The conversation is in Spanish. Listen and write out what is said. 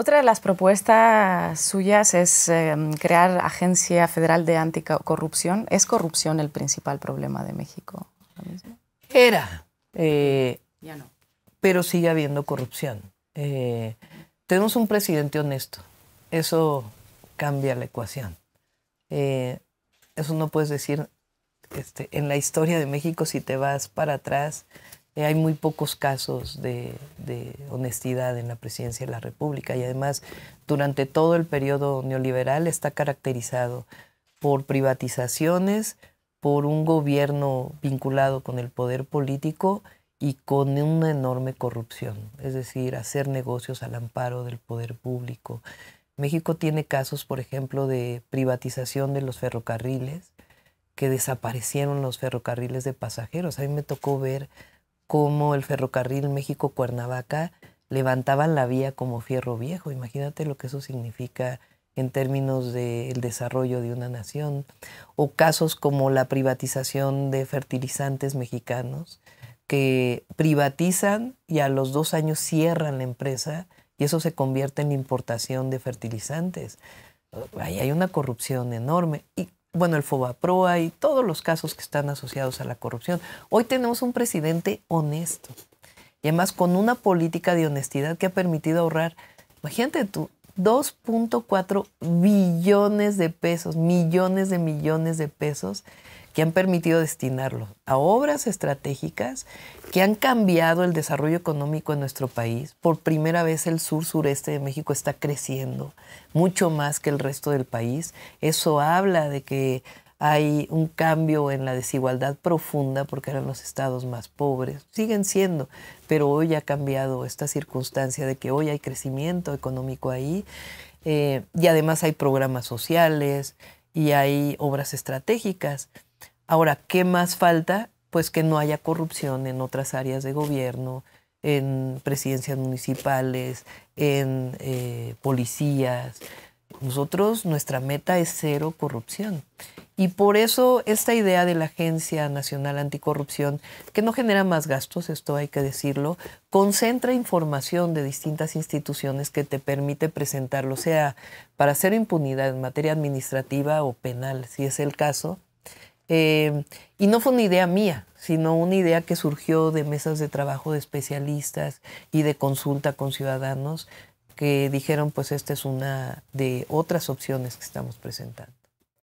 Otra de las propuestas suyas es em, crear Agencia Federal de Anticorrupción. ¿Es corrupción el principal problema de México? Era. Eh, ya no. Pero sigue habiendo corrupción. Eh, tenemos un presidente honesto. Eso cambia la ecuación. Eh, eso no puedes decir este, en la historia de México si te vas para atrás eh, hay muy pocos casos de, honestidad en la presidencia de la República y además durante todo el periodo neoliberal está caracterizado por privatizaciones, por un gobierno vinculado con el poder político y con una enorme corrupción, es decir, hacer negocios al amparo del poder público. México tiene casos, por ejemplo, de privatización de los ferrocarriles, que desaparecieron los ferrocarriles de pasajeros. A mí me tocó ver como el ferrocarril México-Cuernavaca levantaban la vía como fierro viejo. Imagínate lo que eso significa en términos del desarrollo de una nación. O casos como la privatización de fertilizantes mexicanos, que privatizan y a los dos años cierran la empresa y eso se convierte en importación de fertilizantes. Ahí hay una corrupción enorme. Y bueno, el FOBAPROA y todos los casos que están asociados a la corrupción. Hoy tenemos un presidente honesto y además con una política de honestidad que ha permitido ahorrar, imagínate tú, 2.4 billones de pesos, millones de millones de pesos que han permitido destinarlo a obras estratégicas que han cambiado el desarrollo económico en nuestro país. Por primera vez el sur sureste de México está creciendo mucho más que el resto del país. Eso habla de que hay un cambio en la desigualdad profunda porque eran los estados más pobres, siguen siendo, pero hoy ha cambiado esta circunstancia de que hoy hay crecimiento económico ahí eh, y además hay programas sociales y hay obras estratégicas. Ahora, ¿qué más falta? Pues que no haya corrupción en otras áreas de gobierno, en presidencias municipales, en eh, policías. Nosotros, nuestra meta es cero corrupción. Y por eso esta idea de la Agencia Nacional Anticorrupción, que no genera más gastos, esto hay que decirlo, concentra información de distintas instituciones que te permite presentarlo, sea para hacer impunidad en materia administrativa o penal, si es el caso. Eh, y no fue una idea mía, sino una idea que surgió de mesas de trabajo de especialistas y de consulta con ciudadanos que dijeron, pues esta es una de otras opciones que estamos presentando.